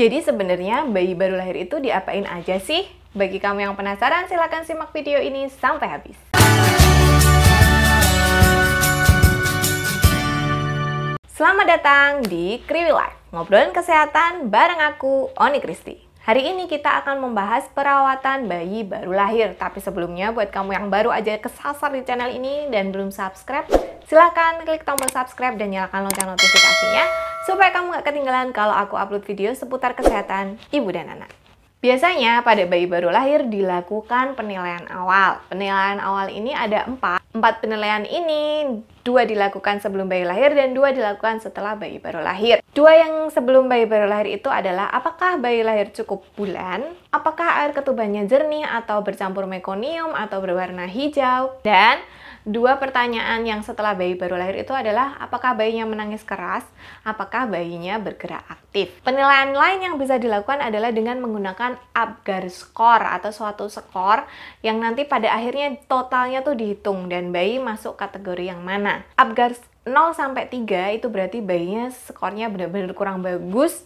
Jadi sebenarnya bayi baru lahir itu diapain aja sih? Bagi kamu yang penasaran, silahkan simak video ini sampai habis. Selamat datang di Kriwi Life, ngobrolin kesehatan bareng aku, Oni Kristi. Hari ini kita akan membahas perawatan bayi baru lahir. Tapi sebelumnya, buat kamu yang baru aja kesasar di channel ini dan belum subscribe, silahkan klik tombol subscribe dan nyalakan lonceng notifikasinya supaya kamu gak ketinggalan kalau aku upload video seputar kesehatan ibu dan anak. Biasanya pada bayi baru lahir dilakukan penilaian awal. Penilaian awal ini ada empat. Empat penilaian ini, dua dilakukan sebelum bayi lahir dan dua dilakukan setelah bayi baru lahir. Dua yang sebelum bayi baru lahir itu adalah apakah bayi lahir cukup bulan, apakah air ketubannya jernih atau bercampur mekonium atau berwarna hijau, dan dua pertanyaan yang setelah bayi baru lahir itu adalah apakah bayinya menangis keras, apakah bayinya bergerak aktif. Penilaian lain yang bisa dilakukan adalah dengan menggunakan Apgar score atau suatu skor yang nanti pada akhirnya totalnya tuh dihitung dan dan bayi masuk kategori yang mana. Apgar 0 sampai 3 itu berarti bayinya skornya benar-benar kurang bagus.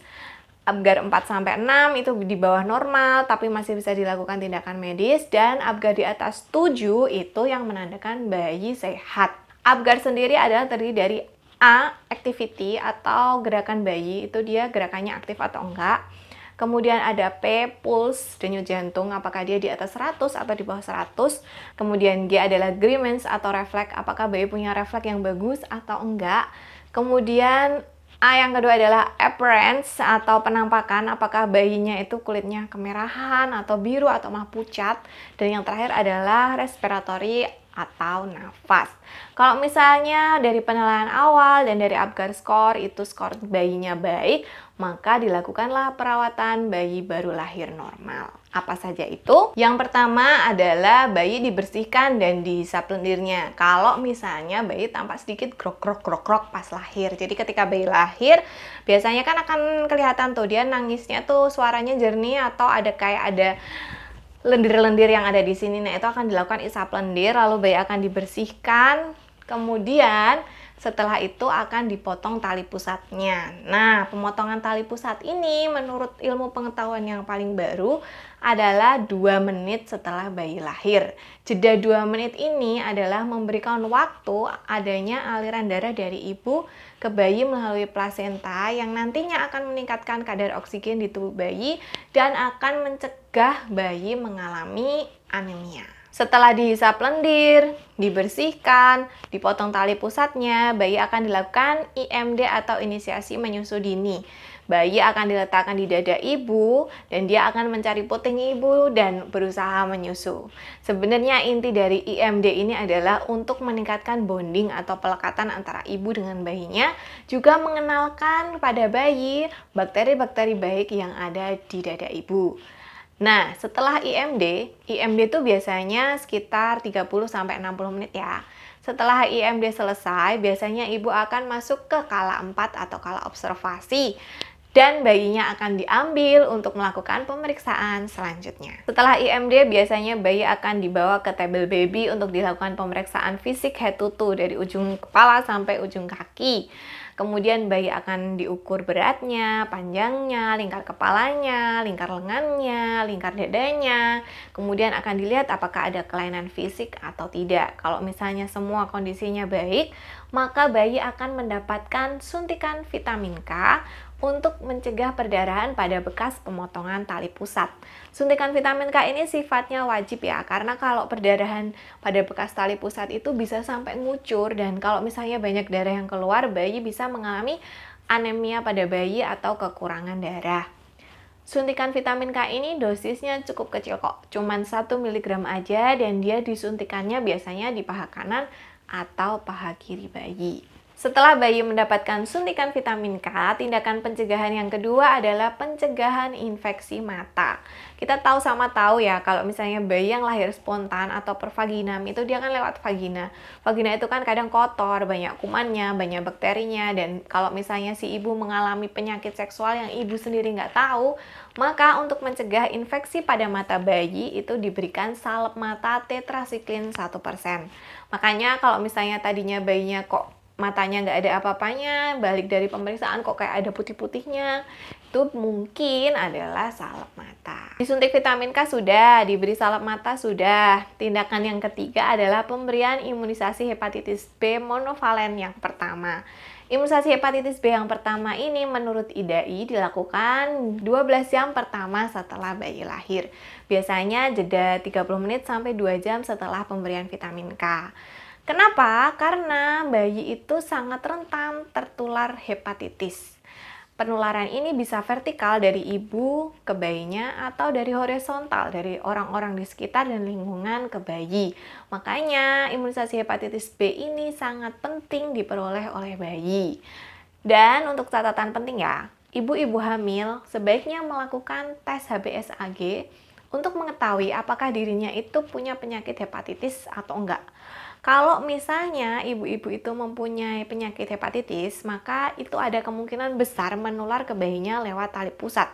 Apgar 4 sampai 6 itu di bawah normal tapi masih bisa dilakukan tindakan medis dan apgar di atas 7 itu yang menandakan bayi sehat. Apgar sendiri adalah terdiri dari A activity atau gerakan bayi itu dia gerakannya aktif atau enggak. Kemudian ada P, puls, denyut jantung, apakah dia di atas 100 atau di bawah 100. Kemudian G adalah grimace atau refleks, apakah bayi punya refleks yang bagus atau enggak. Kemudian A yang kedua adalah appearance atau penampakan, apakah bayinya itu kulitnya kemerahan atau biru atau mah pucat. Dan yang terakhir adalah respiratory atau nafas. Kalau misalnya dari penilaian awal dan dari Apgar score itu skor bayinya baik, maka dilakukanlah perawatan bayi baru lahir normal. Apa saja itu? Yang pertama adalah bayi dibersihkan dan dihisap lendirnya. Kalau misalnya bayi tampak sedikit krok krok krok krok pas lahir. Jadi ketika bayi lahir, biasanya kan akan kelihatan tuh dia nangisnya tuh suaranya jernih atau ada kayak ada lendir-lendir yang ada di sini. Nah, itu akan dilakukan isap lendir, lalu bayi akan dibersihkan. Kemudian setelah itu akan dipotong tali pusatnya. Nah, pemotongan tali pusat ini menurut ilmu pengetahuan yang paling baru adalah 2 menit setelah bayi lahir. Jeda 2 menit ini adalah memberikan waktu adanya aliran darah dari ibu ke bayi melalui plasenta yang nantinya akan meningkatkan kadar oksigen di tubuh bayi dan akan mencegah bayi mengalami anemia. Setelah dihisap lendir, dibersihkan, dipotong tali pusatnya, bayi akan dilakukan IMD atau inisiasi menyusu dini. Bayi akan diletakkan di dada ibu dan dia akan mencari puting ibu dan berusaha menyusu. Sebenarnya inti dari IMD ini adalah untuk meningkatkan bonding atau pelekatan antara ibu dengan bayinya, juga mengenalkan pada bayi bakteri-bakteri baik yang ada di dada ibu. Nah, setelah IMD, IMD itu biasanya sekitar 30 60 menit ya. Setelah IMD selesai, biasanya ibu akan masuk ke kala 4 atau kala observasi dan bayinya akan diambil untuk melakukan pemeriksaan selanjutnya. Setelah IMD, biasanya bayi akan dibawa ke table baby untuk dilakukan pemeriksaan fisik head to toe dari ujung kepala sampai ujung kaki. Kemudian bayi akan diukur beratnya, panjangnya, lingkar kepalanya, lingkar lengannya, lingkar dadanya. Kemudian akan dilihat apakah ada kelainan fisik atau tidak. Kalau misalnya semua kondisinya baik, maka bayi akan mendapatkan suntikan vitamin K untuk mencegah perdarahan pada bekas pemotongan tali pusat. Suntikan vitamin K ini sifatnya wajib ya, karena kalau perdarahan pada bekas tali pusat itu bisa sampai ngucur dan kalau misalnya banyak darah yang keluar, bayi bisa mengalami anemia pada bayi atau kekurangan darah. Suntikan vitamin K ini dosisnya cukup kecil kok, cuman 1 mg aja dan dia disuntikannya biasanya di paha kanan atau paha kiri bayi. Setelah bayi mendapatkan suntikan vitamin K, tindakan pencegahan yang kedua adalah pencegahan infeksi mata. Kita tahu sama tahu ya, kalau misalnya bayi yang lahir spontan atau per pervaginam itu dia kan lewat vagina. Vagina itu kan kadang kotor, banyak kumannya, banyak bakterinya, dan kalau misalnya si ibu mengalami penyakit seksual yang ibu sendiri nggak tahu, maka untuk mencegah infeksi pada mata bayi itu diberikan salep mata tetrasiklin 1%. Makanya kalau misalnya tadinya bayinya kok matanya nggak ada apa-apanya, balik dari pemeriksaan kok kayak ada putih-putihnya, itu mungkin adalah salep mata. Disuntik vitamin K sudah, diberi salep mata sudah. Tindakan yang ketiga adalah pemberian imunisasi hepatitis B monovalen yang pertama. Imunisasi hepatitis B yang pertama ini menurut IDAI dilakukan 12 jam pertama setelah bayi lahir. Biasanya jeda 30 menit sampai 2 jam setelah pemberian vitamin K. Kenapa? Karena bayi itu sangat rentan tertular hepatitis. Penularan ini bisa vertikal dari ibu ke bayinya atau dari horizontal dari orang-orang di sekitar dan lingkungan ke bayi. Makanya imunisasi hepatitis B ini sangat penting diperoleh oleh bayi. Dan untuk catatan penting ya, ibu-ibu hamil sebaiknya melakukan tes HBsAg untuk mengetahui apakah dirinya itu punya penyakit hepatitis atau enggak. Kalau misalnya ibu-ibu itu mempunyai penyakit hepatitis, maka itu ada kemungkinan besar menular ke bayinya lewat tali pusat.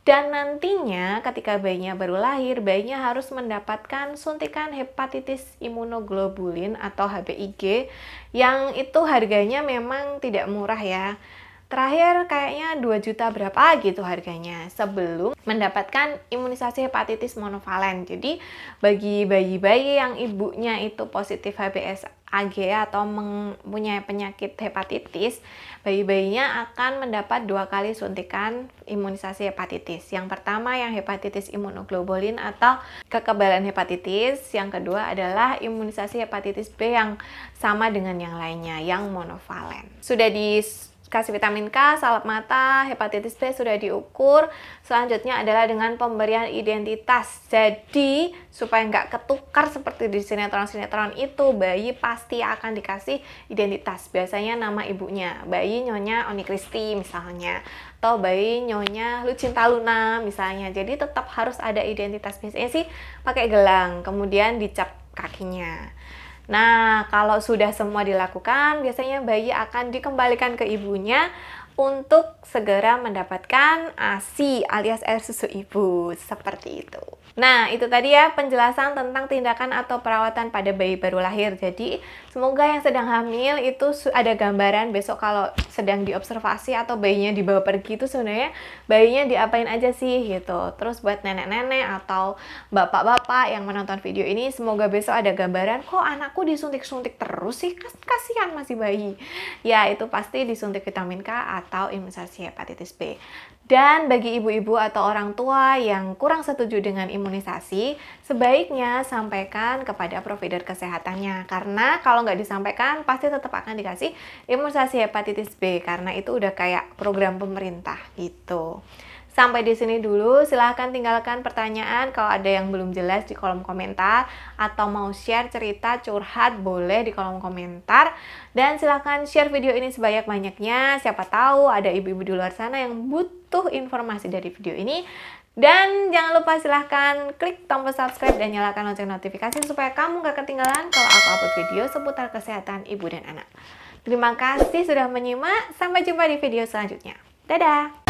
Dan nantinya ketika bayinya baru lahir, bayinya harus mendapatkan suntikan hepatitis imunoglobulin atau HBIG yang itu harganya memang tidak murah ya terakhir kayaknya 2 juta berapa gitu harganya sebelum mendapatkan imunisasi hepatitis monovalen. Jadi bagi bayi-bayi yang ibunya itu positif HBS AG atau mempunyai penyakit hepatitis, bayi-bayinya akan mendapat dua kali suntikan imunisasi hepatitis. Yang pertama yang hepatitis imunoglobulin atau kekebalan hepatitis, yang kedua adalah imunisasi hepatitis B yang sama dengan yang lainnya, yang monovalen. Sudah di kasih vitamin K, salep mata, hepatitis B sudah diukur. Selanjutnya adalah dengan pemberian identitas. Jadi, supaya nggak ketukar seperti di sinetron-sinetron itu, bayi pasti akan dikasih identitas. Biasanya nama ibunya, bayi Nyonya Oni Kristi misalnya, atau bayi Nyonya Lucinta Luna misalnya. Jadi, tetap harus ada identitas. Biasanya sih pakai gelang, kemudian dicap kakinya. Nah, kalau sudah semua dilakukan, biasanya bayi akan dikembalikan ke ibunya untuk segera mendapatkan ASI alias air susu ibu seperti itu. Nah, itu tadi ya penjelasan tentang tindakan atau perawatan pada bayi baru lahir. Jadi, semoga yang sedang hamil itu ada gambaran besok kalau sedang diobservasi atau bayinya dibawa pergi itu sebenarnya bayinya diapain aja sih gitu. Terus buat nenek-nenek atau bapak-bapak yang menonton video ini, semoga besok ada gambaran kok anakku disuntik-suntik terus sih, kasihan masih bayi. Ya, itu pasti disuntik vitamin K atau imunisasi infeksi hepatitis B. Dan bagi ibu-ibu atau orang tua yang kurang setuju dengan imunisasi, sebaiknya sampaikan kepada provider kesehatannya. Karena kalau nggak disampaikan, pasti tetap akan dikasih imunisasi hepatitis B. Karena itu udah kayak program pemerintah gitu. Sampai di sini dulu, silahkan tinggalkan pertanyaan kalau ada yang belum jelas di kolom komentar atau mau share cerita curhat boleh di kolom komentar dan silahkan share video ini sebanyak-banyaknya. Siapa tahu ada ibu-ibu di luar sana yang butuh informasi dari video ini. Dan jangan lupa silahkan klik tombol subscribe dan nyalakan lonceng notifikasi supaya kamu gak ketinggalan kalau aku upload video seputar kesehatan ibu dan anak. Terima kasih sudah menyimak, sampai jumpa di video selanjutnya. Dadah!